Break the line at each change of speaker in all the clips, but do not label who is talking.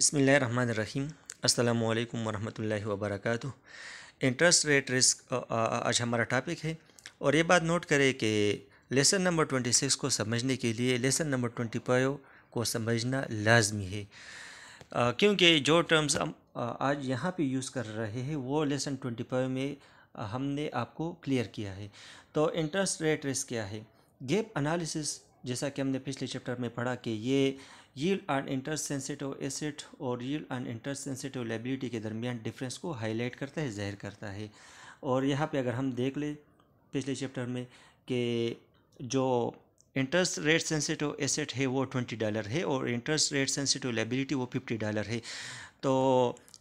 बसमीम् अल्लाम वरहमल work interest rate risk आज हमारा टॉपिक है और ये बात नोट करें कि लेसन नंबर ट्वेंटी सिक्स को समझने के लिए लेसन नंबर ट्वेंटी फाइव को समझना लाजमी है क्योंकि जो टर्म्स हम आज यहाँ पे यूज़ कर रहे हैं वो लेसन ट्वेंटी फाइव में हमने आपको क्लियर किया है तो इंटरेस्ट रेट रिस्क क्या है गैप अनालिस जैसा कि हमने पिछले चैप्टर में पढ़ा कि ये यील्ड एंड सेंसिटिव एसेट और यील्ड एंड सेंसिटिव लेबिलिटी के दरमियान डिफरेंस को हाईलाइट करता है जाहिर करता है और यहाँ पे अगर हम देख ले पिछले चैप्टर में कि जो इंटरेस्ट रेट सेंसिटिव एसेट है वो ट्वेंटी डॉलर है और इंटरेस्ट रेट सेंसिटिव लेबिलिटी वो फिफ्टी डॉलर है तो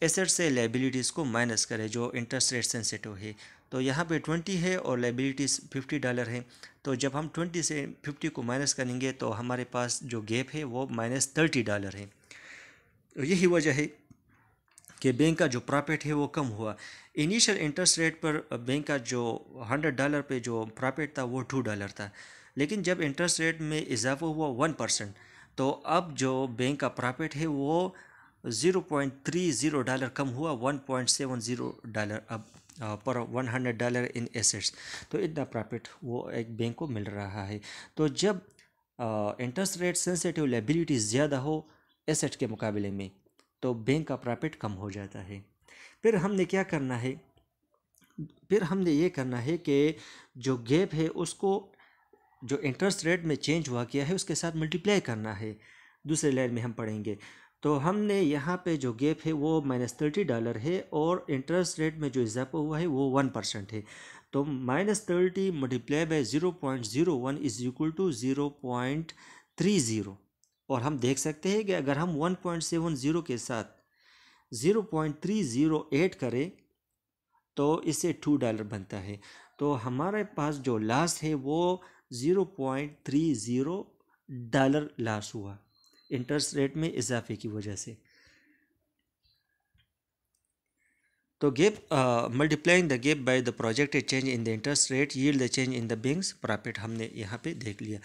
एसेट से लाइबिलिटीज़ को माइनस करें जो इंटरेस्ट रेट सेंसिटिव है तो यहाँ पे ट्वेंटी है और लाइबिलिटीज़ फिफ्टी डॉलर है तो जब हम ट्वेंटी से फिफ्टी को माइनस करेंगे तो हमारे पास जो गैप है वो माइनस थर्टी डॉलर है तो यही वजह है कि बैंक का जो प्रॉफिट है वो कम हुआ इनिशियल इंटरेस्ट रेट पर बैंक का जो हंड्रेड डॉलर पे जो प्रॉफिट था वो टू डॉलर था लेकिन जब इंटरेस्ट रेट में इजाफा हुआ वन परसेंट तो अब जो बैंक का प्रॉफिट है वो 0.30 डॉलर कम हुआ 1.70 डॉलर अब पर 100 डॉलर इन एसेट्स तो इतना प्रॉफिट वो एक बैंक को मिल रहा है तो जब इंटरेस्ट रेट सेंसिटिव लाइबिलिटी ज़्यादा हो एसेट के मुकाबले में तो बैंक का प्रॉफिट कम हो जाता है फिर हमने क्या करना है फिर हमने ये करना है कि जो गैप है उसको जो इंटरेस्ट रेट में चेंज हुआ किया है उसके साथ मल्टीप्लाई करना है दूसरे लाइन में हम पढ़ेंगे तो हमने यहाँ पे जो गैप है वो माइनस थर्टी डॉलर है और इंटरेस्ट रेट में जो इजाफा हुआ है वो वन परसेंट है तो minus thirty multiply by zero point zero one is equal to zero point three zero और हम देख सकते हैं कि अगर हम वन पॉइंट सेवन ज़ीरो के साथ zero point three zero add करें तो इससे टू डॉलर बनता है तो हमारे पास जो लास्ट है वो zero point three zero dollar last हुआ इंटरेस्ट रेट में इजाफे की वजह से तो gap multiplying the gap by the projected change in the interest rate yield the change in the bank's profit हमने यहाँ पे देख लिया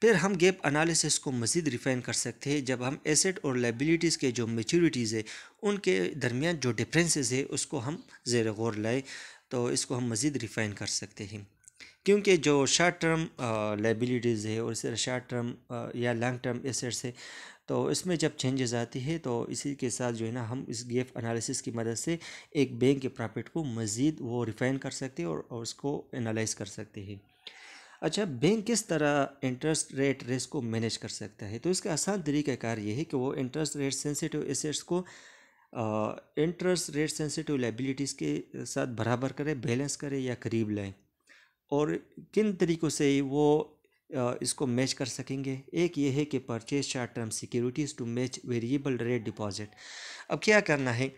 फिर हम गेप एनालिसिस को मज़ीद रिफाइन कर सकते हैं जब हम एसेट और लाइबिलिटीज़ के जो मेच्योरिटीज़ है उनके दरमियान जो डिफरेंसेस है उसको हम जेर गौर लाए तो इसको हम मज़ीद रिफाइन कर सकते हैं क्योंकि जो शार्ट टर्म लाइबिलिटीज़ है और इसे शार्ट टर्म या लॉन्ग टर्म एसेट्स है तो इसमें जब चेंजेस आती है तो इसी के साथ जो है ना हम इस गैप एनालिसिस की मदद से एक बैंक के प्रॉफिट को मज़ीद वो रिफ़ाइन कर सकते हैं और, और उसको एनालाइज कर सकते हैं अच्छा बैंक किस तरह इंटरेस्ट रेट रिस्क को मैनेज कर सकता है तो इसका आसान तरीक़ाकार ये है कि वो इंटरेस्ट रेट सेंसिटिव एसेट्स को इंटरेस्ट रेट सेंसिटिव लाइबिलिटीज़ के साथ बराबर करें बैलेंस करें या करीब लाएँ और किन तरीक़ों से वो इसको मैच कर सकेंगे एक ये है कि purchase short term securities to match variable rate deposit अब क्या करना है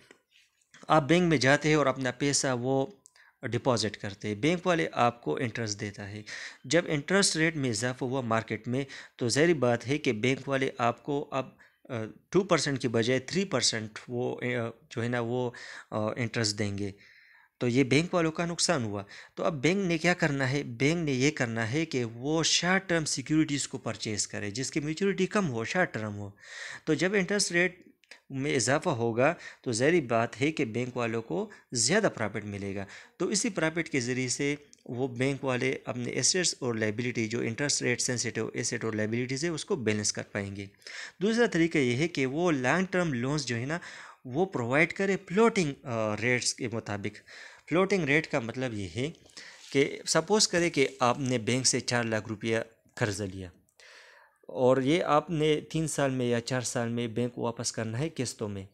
आप बैंक में जाते हैं और अपना पैसा वो डिपॉजिट करते हैं बैंक वाले आपको इंटरेस्ट देता है जब इंटरेस्ट रेट में इजाफा हुआ मार्केट में तो जहरी बात है कि बैंक वाले आपको अब टू परसेंट की बजाय थ्री परसेंट वो जो है ना वो इंटरेस्ट देंगे तो ये बैंक वालों का नुकसान हुआ तो अब बैंक ने क्या करना है बैंक ने ये करना है कि वो शॉर्ट टर्म सिक्योरिटीज़ को परचेज़ करे जिसकी म्यूचुरिटी कम हो शॉर्ट टर्म हो तो जब इंटरेस्ट रेट में इजाफा होगा तो ज़हरी बात है कि बैंक वालों को ज़्यादा प्रॉफिट मिलेगा तो इसी प्रॉफिट के ज़रिए से वो बैंक वाले अपने एसेट्स और लाइबिलिटी जो इंटरेस्ट रेट सेंसिटिव एसेट और लाइबिलिटीज़ है उसको बैलेंस कर पाएंगे दूसरा तरीका ये है कि वो लॉन्ग टर्म लोन्स जो है ना वो प्रोवाइड करे फ्लोटिंग रेट्स के मुताबिक फ्लोटिंग रेट का मतलब ये है कि सपोज़ करें कि आपने बैंक से चार लाख रुपया कर्ज़ लिया और ये आपने तीन साल में या चार साल में बैंक वापस करना है किस्तों में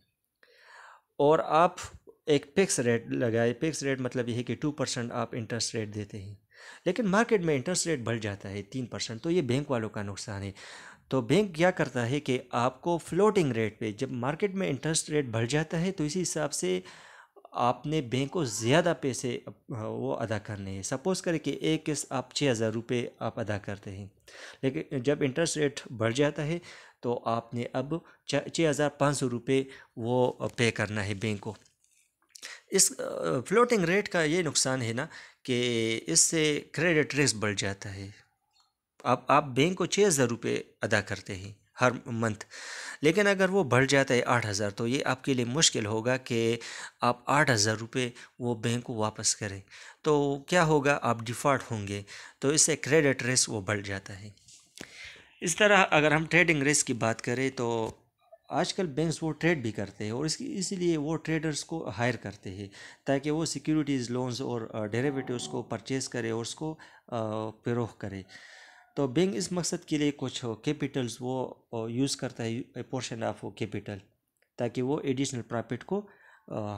और आप एक फिक्स रेट लगाए फिक्स रेट मतलब ये है कि टू परसेंट आप इंटरेस्ट रेट देते हैं लेकिन मार्केट में इंटरेस्ट रेट बढ़ जाता है तीन परसेंट तो ये बैंक वालों का नुकसान है तो बैंक क्या करता है कि आपको फ्लोटिंग रेट पे जब मार्केट में इंटरेस्ट रेट बढ़ जाता है तो इसी हिसाब से आपने बैंक को ज़्यादा पैसे वो अदा करने हैं सपोज़ करें कि एक किस्त आप छः हज़ार रुपये आप अदा करते हैं लेकिन जब इंटरेस्ट रेट बढ़ जाता है तो आपने अब छः हज़ार पाँच सौ रुपये वो पे करना है बैंक को इस फ्लोटिंग रेट का ये नुकसान है ना कि इससे क्रेडिट रिस्क बढ़ जाता है अब आप बैंक को छः हज़ार रुपये अदा करते हैं हर मंथ लेकिन अगर वो बढ़ जाता है आठ हज़ार तो ये आपके लिए मुश्किल होगा कि आप आठ हज़ार रुपये वो बैंक को वापस करें तो क्या होगा आप डिफ़ॉल्ट होंगे तो इससे क्रेडिट रिस्क वो बढ़ जाता है इस तरह अगर हम ट्रेडिंग रिस्क की बात करें तो आजकल बैंक्स वो ट्रेड भी करते हैं और इसकी इसीलिए वो ट्रेडर्स को हायर करते हैं ताकि वो सिक्योरिटीज़ लोन्स और डेरिवेटिव्स को परचेज़ करें और उसको प्रयोग करें तो बैंक इस मकसद के लिए कुछ कैपिटल्स वो यूज़ करता है पोर्शन ऑफ वो कैपिटल ताकि वो एडिशनल प्रॉफिट को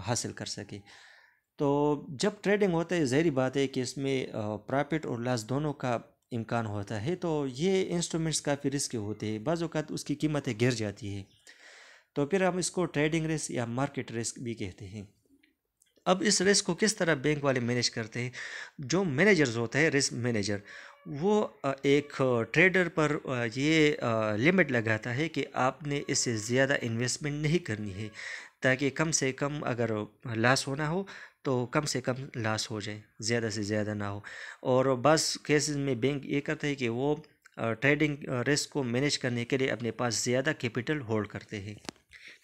हासिल कर सके तो जब ट्रेडिंग होता है जहरी बात है कि इसमें प्रॉफिट और लॉस दोनों का इम्कान होता है तो ये इंस्ट्रूमेंट्स काफ़ी रिस्क होते हैं बाज़त उसकी कीमतें गिर जाती है तो फिर हम इसको ट्रेडिंग रिस्क या मार्केट रिस्क भी कहते हैं अब इस रिस्क को किस तरह बैंक वाले मैनेज करते हैं जो मैनेजर्स होते हैं रिस्क मैनेजर वो एक ट्रेडर पर ये लिमिट लगाता है कि आपने इससे ज़्यादा इन्वेस्टमेंट नहीं करनी है ताकि कम से कम अगर लॉस होना हो तो कम से कम लॉस हो जाए ज़्यादा से ज़्यादा ना हो और बस केसेस में बैंक ये करता है कि वो ट्रेडिंग रिस्क को मैनेज करने के लिए अपने पास ज़्यादा कैपिटल होल्ड करते हैं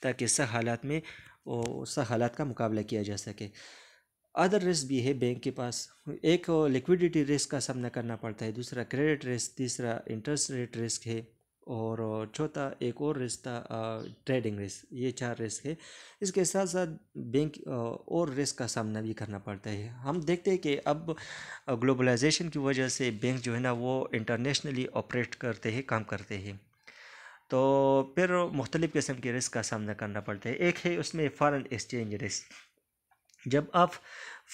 ताकि सह हालात में और हालात का मुकाबला किया जा सके अदर रिस्क भी है बैंक के पास एक लिक्विडिटी तो रिस्क का सामना करना पड़ता है दूसरा क्रेडिट रिस्क तीसरा इंटरेस्ट रेट रिस्क है और चौथा एक और रिस्क था ट्रेडिंग रिस्क ये चार रिस्क है इसके साथ साथ बैंक और रिस्क का सामना भी करना पड़ता है हम देखते हैं कि अब ग्लोबलाइजेशन की वजह से बैंक जो है ना वो इंटरनेशनली ऑपरेट करते हैं काम करते हैं तो फिर मुख्तलिफ़ किस्म के रिस्क का सामना करना पड़ता है एक है उसमें फ़ॉरन एक्सचेंज रिस्क जब आप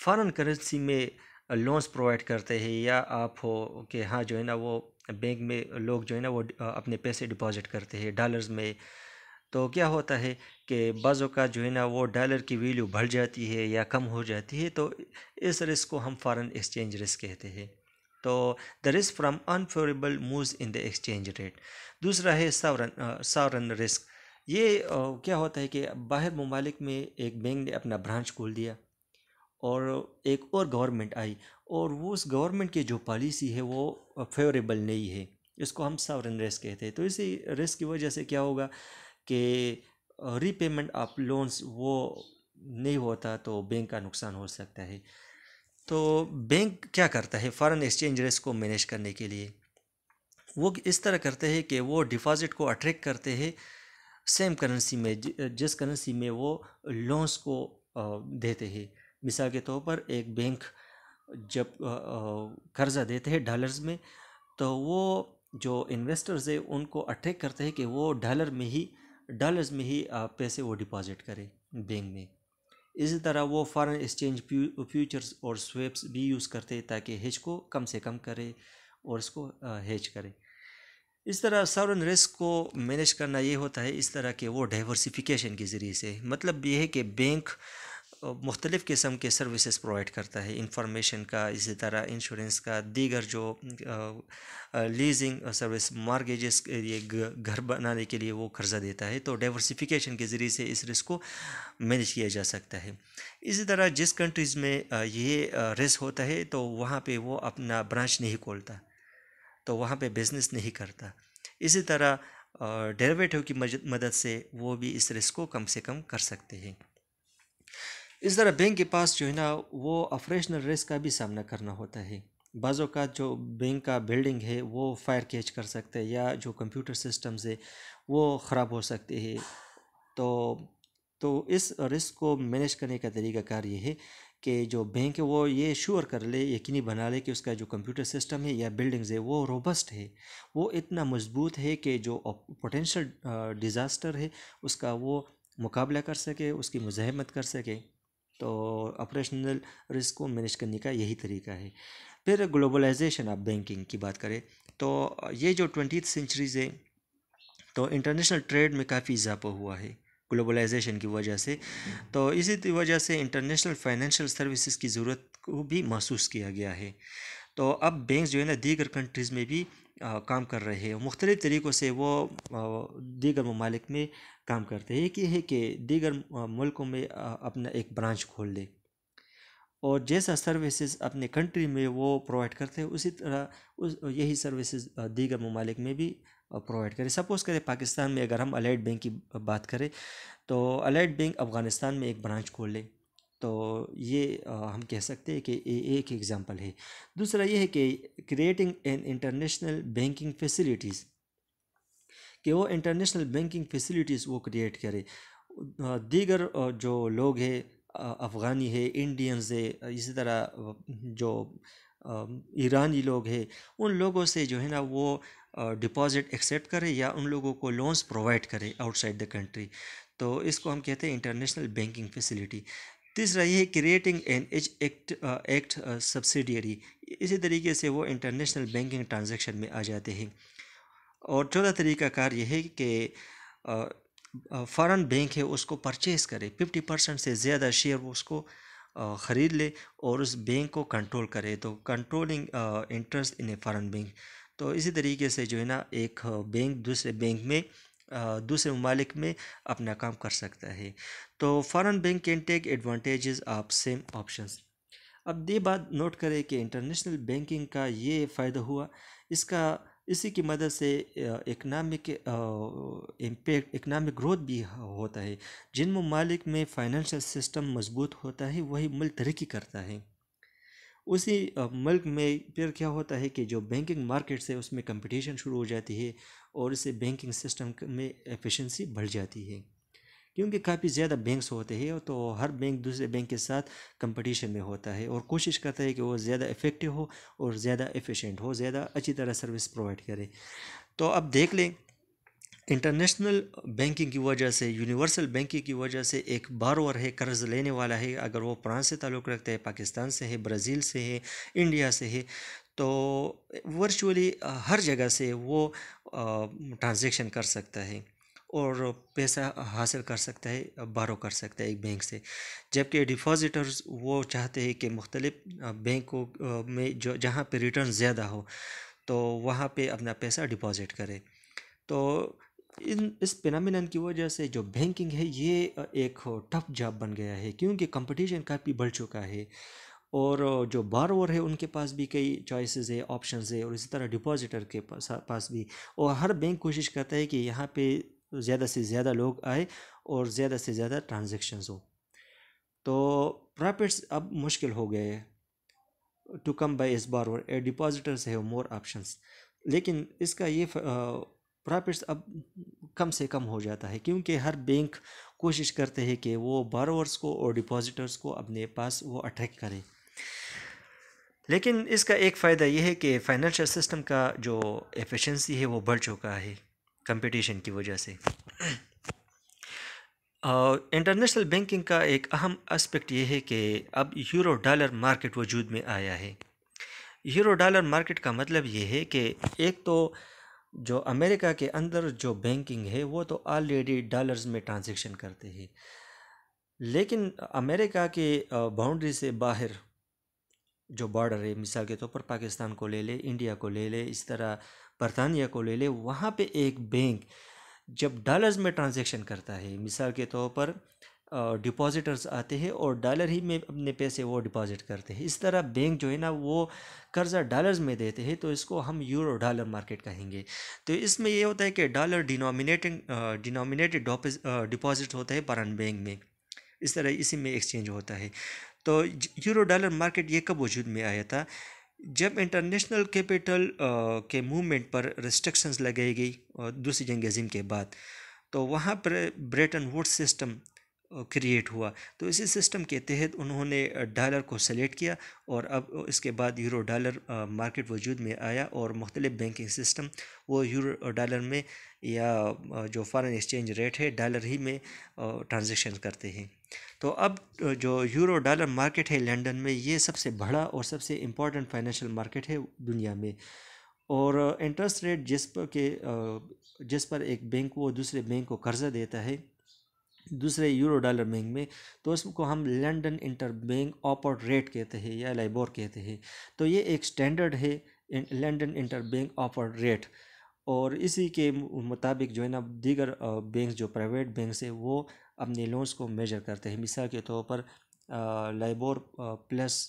फ़ॉरेन करेंसी में लोन्स प्रोवाइड करते हैं या आप हो कि हाँ जो है ना वो बैंक में लोग जो है ना वो अपने पैसे डिपॉजिट करते हैं डॉलर्स में तो क्या होता है कि बाज़ों का जो है ना वो डॉलर की वैल्यू बढ़ जाती है या कम हो जाती है तो इस रिस्क को हम फॉरेन एक्सचेंज रिस्क कहते हैं तो the risk from unfavourable moves in the exchange rate दूसरा है सावरन सावरन रिस्क ये क्या होता है कि बाहर ममालिक में एक बैंक ने अपना ब्रांच खोल दिया और एक और गवर्नमेंट आई और वो उस गवर्नमेंट की जो पॉलिसी है वो फेवरेबल नहीं है इसको हम सावरन रेस कहते हैं तो इसी रिस्क की वजह से क्या होगा कि रीपेमेंट ऑफ लोन्स वो नहीं होता तो बैंक का नुकसान हो सकता है तो बैंक क्या करता है फॉरेन एक्सचेंज रिस्क को मैनेज करने के लिए वो इस तरह करते हैं कि वो डिपॉजिट को अट्रैक्ट करते हैं सेम करेंसी में जिस करेंसी में वो लोन्स को देते हैं मिसाल के तौर पर एक बैंक जब कर्जा देते हैं डॉलर्स में तो वो जो इन्वेस्टर्स है उनको अटैक करते हैं कि वो डॉलर में ही डॉलर्स में ही पैसे वो डिपॉजिट करें बैंक में इसी तरह वो फॉरेन एक्सचेंज फ्यूचर्स और स्वेप्स भी यूज़ करते हैं ताकि हेज को कम से कम करे और इसको हेज करें इस तरह सॉवरन रिस्क को मैनेज करना ये होता है इस तरह के वो डाइवर्सिफिकेशन के ज़रिए से मतलब ये है कि बैंक मुख्तलिफ़ किस्म के सर्विसेज प्रोवाइड करता है इंफॉर्मेशन का इसी तरह इंश्योरेंस का दीगर जो लीजिंग सर्विस मार्गेजेस ये घर बनाने के लिए वो कर्जा देता है तो डाइवर्सिफिकेशन के ज़रिए से इस रिस्क को मैनेज किया जा सकता है इसी तरह जिस कंट्रीज़ में ये रिस्क होता है तो वहाँ पे वो अपना ब्रांच नहीं खोलता तो वहाँ पे बिजनेस नहीं करता इसी तरह डेरिवेटिव की मदद से वो भी इस रिस्क को कम से कम कर सकते हैं इस तरह बैंक के पास जो है ना वो ऑपरेशनल रिस्क का भी सामना करना होता है बाज़ों का जो बैंक का बिल्डिंग है वो फायर कैच कर सकते हैं या जो कंप्यूटर सिस्टम्स है वो ख़राब हो सकते हैं तो तो इस रिस्क को मैनेज करने का तरीका कार ये है कि जो बैंक है वो ये श्योर कर ले यकीनी बना ले कि उसका जो कंप्यूटर सिस्टम है या बिल्डिंग्स है वो रोबस्ट है वो इतना मजबूत है कि जो पोटेंशियल डिज़ास्टर है उसका वो मुकाबला कर सके उसकी मुजाहमत कर सके तो ऑपरेशनल रिस्क को मैनेज करने का यही तरीका है फिर ग्लोबलाइजेशन आप बैंकिंग की बात करें तो ये जो ट्वेंटी सेंचुरीज़ है तो इंटरनेशनल ट्रेड में काफ़ी इजाफा हुआ है ग्लोबलाइजेशन की वजह से तो इसी वजह से इंटरनेशनल फाइनेंशियल सर्विसेज की ज़रूरत को भी महसूस किया गया है तो अब बैंक जो है ना दीगर कंट्रीज़ में भी आ, काम कर रहे हैं मुख्तलि तरीक़ों से वो दीगर ममालिक में काम करते हैं एक ये है कि दीगर मुल्कों में अपना एक ब्रांच खोल ले और जैसा सर्विसेज अपने कंट्री में वो प्रोवाइड करते हैं उसी तरह उस यही सर्विसेज दीगर ममालिक में भी प्रोवाइड करें सपोज़ करें पाकिस्तान में अगर हम अलाइड बैंक की बात करें तो अलाइड बैंक अफ़गानिस्तान में एक ब्रांच खोल ले तो ये हम कह सकते हैं कि एक एग्ज़ाम्पल है दूसरा ये है कि creating an international banking facilities कि वो इंटरनेशनल बैंकिंग फैसिलिटीज़ वो क्रिएट करे दीगर जो लोग हैं अफ़गानी है इंडियंस है इसी तरह जो ईरानी लोग हैं उन लोगों से जो है ना वो डिपॉजिट एक्सेप्ट करे या उन लोगों को लोन्स प्रोवाइड करे आउटसाइड द कंट्री तो इसको हम कहते हैं इंटरनेशनल बैंकिंग फैसिलिटी तीसरा ये creating an H act act subsidiary इसी तरीके से वो इंटरनेशनल बैंकिंग ट्रांजेक्शन में आ जाते हैं और चौथा तरीका कार ये है कि फ़ॉरन बैंक है उसको परचेज़ करे फिफ्टी परसेंट से ज़्यादा शेयर वो उसको ख़रीद ले और उस बैंक को कंट्रोल करे तो controlling interest in a foreign bank तो इसी तरीके से जो है ना एक बैंक दूसरे बैंक में दूसरे ममालिक में अपना काम कर सकता है तो foreign bank can take advantages of same options अब ये बात नोट करें कि इंटरनेशनल बैंकिंग का ये फ़ायदा हुआ इसका इसी की मदद से इकनॉमिक इम्पेक्ट इकनॉमिक ग्रोथ भी होता है जिन ममालिक में फाइनेंशियल सिस्टम मजबूत होता है वही मुल्क तरक्की करता है उसी मुल्क में फिर क्या होता है कि जो बैंकिंग मार्केट्स है उसमें कंपटीशन शुरू हो जाती है और इससे बैंकिंग सिस्टम में एफिशिएंसी बढ़ जाती है क्योंकि काफ़ी ज़्यादा बैंक्स होते हैं तो हर बैंक दूसरे बैंक के साथ कंपटीशन में होता है और कोशिश करता है कि वो ज़्यादा इफ़ेक्टिव हो और ज़्यादा एफिशिएंट हो ज़्यादा अच्छी तरह सर्विस प्रोवाइड करे तो अब देख लें इंटरनेशनल बैंकिंग की वजह से यूनिवर्सल बैंकिंग की वजह से एक बारवर है कर्ज़ लेने वाला है अगर वो फ्रांस से ताल्लुक़ रखता है पाकिस्तान से है ब्राज़ील से है इंडिया से है तो वर्चुअली हर जगह से वो ट्रांजेक्शन कर सकता है और पैसा हासिल कर सकता है बारो कर सकता है एक बैंक से जबकि डिपॉजिटर्स वो चाहते हैं कि मुख्तलिफ बैंकों में जो जहाँ पर रिटर्न ज़्यादा हो तो वहाँ पर अपना पैसा डिपॉजिट करें तो इन इस पिनामिनन की वजह से जो बैंकिंग है ये एक टफ जॉब बन गया है क्योंकि कंपटीशन काफ़ी बढ़ चुका है और जो बारोवर है उनके पास भी कई चॉइसेस है ऑप्शंस है और इसी तरह डिपॉजिटर के पास भी और हर बैंक कोशिश करता है कि यहाँ पे ज़्यादा से ज़्यादा लोग आए और ज़्यादा से ज़्यादा ट्रांजेक्शन्स हो तो प्रॉफिट्स अब मुश्किल हो गए टू कम बाई इस बार और डिपॉजिटर्स है मोर ऑप्शंस लेकिन इसका ये प्रॉफिट्स अब कम से कम हो जाता है क्योंकि हर बैंक कोशिश करते हैं कि वो बारोवर्स को और डिपॉजिटर्स को अपने पास वो अट्रैक्ट करें लेकिन इसका एक फ़ायदा यह है कि फाइनेंशियल सिस्टम का जो एफिशिएंसी है वो बढ़ चुका है कंपटीशन की वजह से इंटरनेशनल बैंकिंग का एक अहम एस्पेक्ट यह है कि अब यूरो डॉलर मार्केट वजूद में आया है यूरो डॉलर मार्केट का मतलब यह है कि एक तो जो अमेरिका के अंदर जो बैंकिंग है वो तो ऑलरेडी डॉलर्स में ट्रांजेक्शन करते हैं लेकिन अमेरिका के बाउंड्री से बाहर जो बॉर्डर है मिसाल के तौर तो पर पाकिस्तान को ले ले इंडिया को ले ले इस तरह बरतानिया को ले ले वहाँ पे एक बैंक जब डॉलर्स में ट्रांजेक्शन करता है मिसाल के तौर तो पर डिपॉजिटर्स आते हैं और डॉलर ही में अपने पैसे वो डिपॉजिट करते हैं इस तरह बैंक जो है ना वो कर्ज़ा डॉलर्स में देते हैं तो इसको हम यूरो डॉलर मार्केट कहेंगे तो इसमें ये होता है कि डॉलर डिनोमिनेटिंग डिनोमिनेटेड डिपॉजिट होता है परान बैंक में इस तरह इसी में एक्सचेंज होता है तो यूरो डॉलर मार्केट ये कब वजूद में आया था जब इंटरनेशनल कैपिटल के मूवमेंट पर रिस्ट्रिक्शंस लगाई गई दूसरी जंग अजीम के बाद तो वहाँ पर ब्रेटन वुड सिस्टम क्रिएट हुआ तो इसी सिस्टम के तहत उन्होंने डॉलर को सेलेक्ट किया और अब इसके बाद यूरो डॉलर मार्केट वजूद में आया और मुख्तलिफ बैंकिंग सिस्टम वो यूरो डॉलर में या जो फॉरेन एक्सचेंज रेट है डॉलर ही में ट्रांजेक्शन करते हैं तो अब जो यूरो डॉलर मार्केट है लंदन में ये सबसे बड़ा और सबसे इम्पॉर्टेंट फाइनेंशियल मार्केट है दुनिया में और इंटरेस्ट रेट जिस पर के जिस पर एक बैंक वो दूसरे बैंक को कर्ज़ा देता है दूसरे यूरो डॉलर बैंक में तो उसको हम London interbank offer rate कहते हैं या लाइबोर कहते हैं तो ये एक स्टैंडर्ड है London interbank offer rate और इसी के मुताबिक जो है ना दीगर बैंक जो प्राइवेट बैंक है वो अपने लोन्स को मेजर करते हैं मिसाल के तौर पर लाइबोर प्लस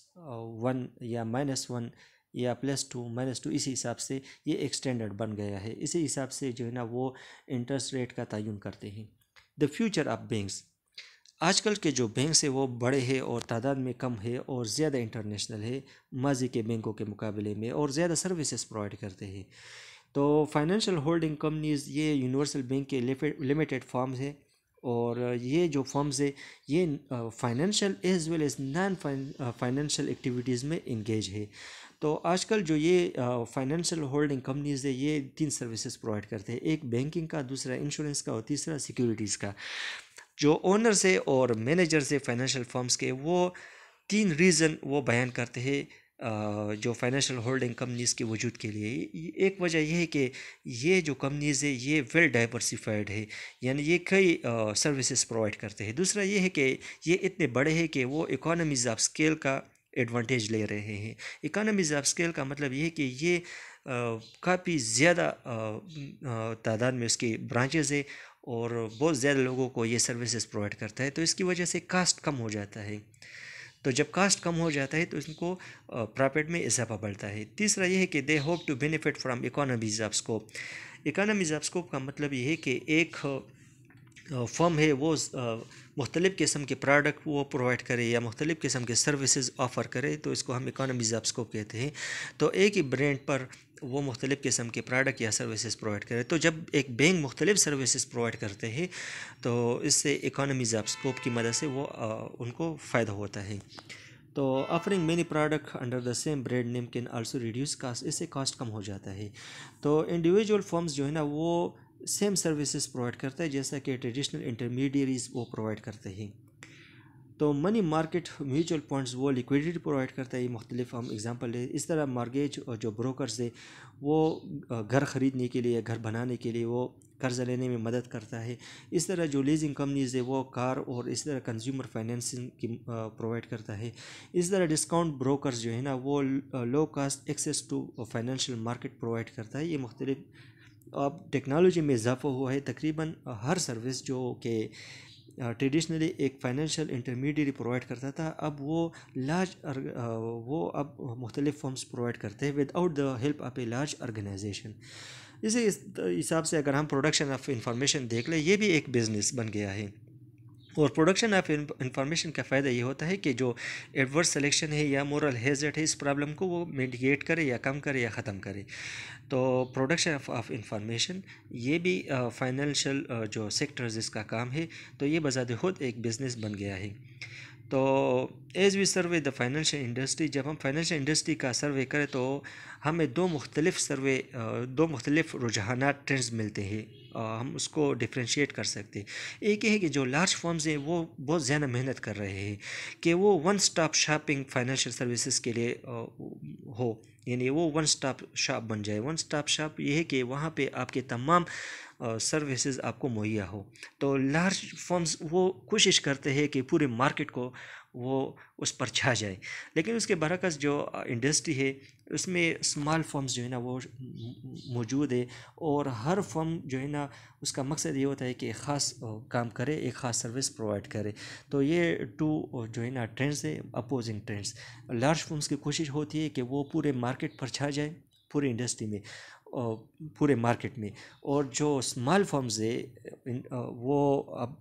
वन या माइनस वन या प्लस टू माइनस टू इसी हिसाब से ये एक स्टैंडर्ड बन गया है इसी हिसाब से जो है ना वो इंटरेस्ट रेट का तयन करते हैं द फ्यूचर ऑफ बैंक्स आजकल के जो बैंक्स हैं वो बड़े हैं और तादाद में कम है और ज़्यादा इंटरनेशनल है माजी के बैंकों के मुकाबले में और ज़्यादा सर्विसेज प्रोवाइड करते हैं तो फाइनेंशियल होल्डिंग कंपनीज़ ये यूनिवर्सल बैंक के लिमिटेड फॉर्म्स है और ये जो फॉर्म्स है ये financial as well as non financial activities में इंगेज है तो आजकल जो ये फाइनेंशियल होल्डिंग कंपनीज़ है ये तीन सर्विसेज प्रोवाइड करते हैं एक बैंकिंग का दूसरा इंश्योरेंस का और तीसरा सिक्योरिटीज़ का जो ओनर से और मैनेजर से फाइनेंशियल फर्म्स के वो तीन रीज़न वो बयान करते हैं जो फाइनेंशियल होल्डिंग कंपनीज़ के वजूद के लिए एक वजह यह है कि ये जो कंपनीज़ है ये वेल डाइवर्सिफाइड है यानी ये कई सर्विसेज प्रोवाइड करते हैं दूसरा ये है कि ये इतने बड़े हैं कि वो इकोनॉमीज ऑफ स्केल का एडवांटेज ले रहे हैं इकानमीज़ ऑफ स्केल का मतलब ये है कि ये काफ़ी ज़्यादा तादाद में उसके ब्रांचेज है और बहुत ज़्यादा लोगों को ये सर्विसेज प्रोवाइड करता है तो इसकी वजह से कास्ट कम हो जाता है तो जब कास्ट कम हो जाता है तो इनको प्रॉफिट में इजाफा बढ़ता है तीसरा यह है कि they hope to benefit from economies of scope economies of scope का मतलब यह है कि एक फर्म है वो मुख्तलिफ़ किस्म के प्रोडक्ट वो प्रोवाइड करे या मुख्तलिफ़ किस्म के सर्विसेज ऑफ़र करे तो इसको हम इकानमीज़ ऑफ स्कोप कहते हैं तो एक ही ब्रांड पर वो मुख्तलिफ़ किस्म के प्रोडक्ट या सर्विसेज प्रोवाइड करे तो जब एक बैंक मुख्तलिफ़ सर्विसेज प्रोवाइड करते हैं तो इससे इकानमीज़ ऑफ स्कोप की मदद से वो उनको फ़ायदा होता है तो offering many product under the same brand name can also reduce cost इससे कास्ट कम हो जाता है तो इंडिविजुअल फॉर्म्स जो है ना वो सेम सर्विसेज प्रोवाइड करता है जैसा कि ट्रेडिशनल इंटरमीडियरीज वो प्रोवाइड करते हैं तो मनी मार्केट म्यूचुअल फंड्स वो लिक्विडिटी प्रोवाइड करता है ये मुख्तलिफ हम एग्जांपल ले इस तरह मार्गेज और जो ब्रोकर्स है वो घर ख़रीदने के लिए घर बनाने के लिए वो कर्ज़ लेने में मदद करता है इस तरह जो लीजिंग कंपनीज़ है वो कार और इस तरह कंज्यूमर फाइनेंसिंग की प्रोवाइड करता है इस तरह डिस्काउंट ब्रोकर्स जो है ना वो low cost access to financial market provide करता है ये मुख्तलिफ अब टेक्नोलॉजी में इजाफा हुआ है तकरीबन हर सर्विस जो कि ट्रेडिशनली एक फाइनेंशियल इंटरमीडियट प्रोवाइड करता था अब वो लार्ज वो अब मुख्तलिफ फॉर्म्स प्रोवाइड करते हैं without the help of a large organisation इसी हिसाब से अगर हम प्रोडक्शन ऑफ इंफॉर्मेशन देख लें ये भी एक बिज़नेस बन गया है और प्रोडक्शन ऑफ इंफॉर्मेशन का फ़ायदा ये होता है कि जो एडवर्स सिलेक्शन है या मोरल हेजट है इस प्रॉब्लम को वो मेडिकेट करे या कम करे या ख़त्म करे तो प्रोडक्शन ऑफ इंफॉर्मेशन ये भी फाइनेंशियल जो सेक्टर्स इसका काम है तो ये बज़ात खुद एक बिज़नेस बन गया है तो as we survey the financial industry जब हम फाइनेंशियल इंडस्ट्री का सर्वे करें तो हमें दो मुख्तलिफ सर्वे दो मुख्तलिफ रुझाना ट्रेंड्स मिलते हैं हम उसको डिफ्रेंशिएट कर सकते हैं एक है कि जो लार्ज फॉर्म्स हैं वो बहुत ज़्यादा मेहनत कर रहे हैं कि वो one stop shopping financial services के लिए हो यानी वो वन स्टॉप शॉप बन जाए वन स्टॉप शॉप ये है कि वहाँ पे आपके तमाम सर्विसेज आपको मुहैया हो तो लार्ज फॉर्म्स वो कोशिश करते हैं कि पूरे मार्केट को वो उस पर छा जाए लेकिन उसके बरकस जो इंडस्ट्री है उसमें स्मॉल फॉर्म्स जो है ना वो मौजूद है और हर फॉर्म जो है ना उसका मकसद ये होता है कि एक ख़ास काम करे एक ख़ास सर्विस प्रोवाइड करे तो ये टू जो है ना ट्रेंड्स है अपोजिंग ट्रेंड्स लार्ज फॉर्म्स की कोशिश होती है कि वो पूरे मार्केट पर छा जाए पूरी इंडस्ट्री में पूरे मार्केट में और जो स्मॉल फॉर्म्स है वो अब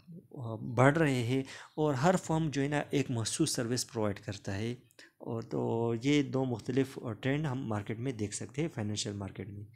बढ़ रहे हैं और हर फॉर्म जो है ना एक मखसूस सर्विस प्रोवाइड करता है और तो ये दो मुख्तलिफ ट्रेंड हम मार्केट में देख सकते हैं फाइनेंशियल मार्केट में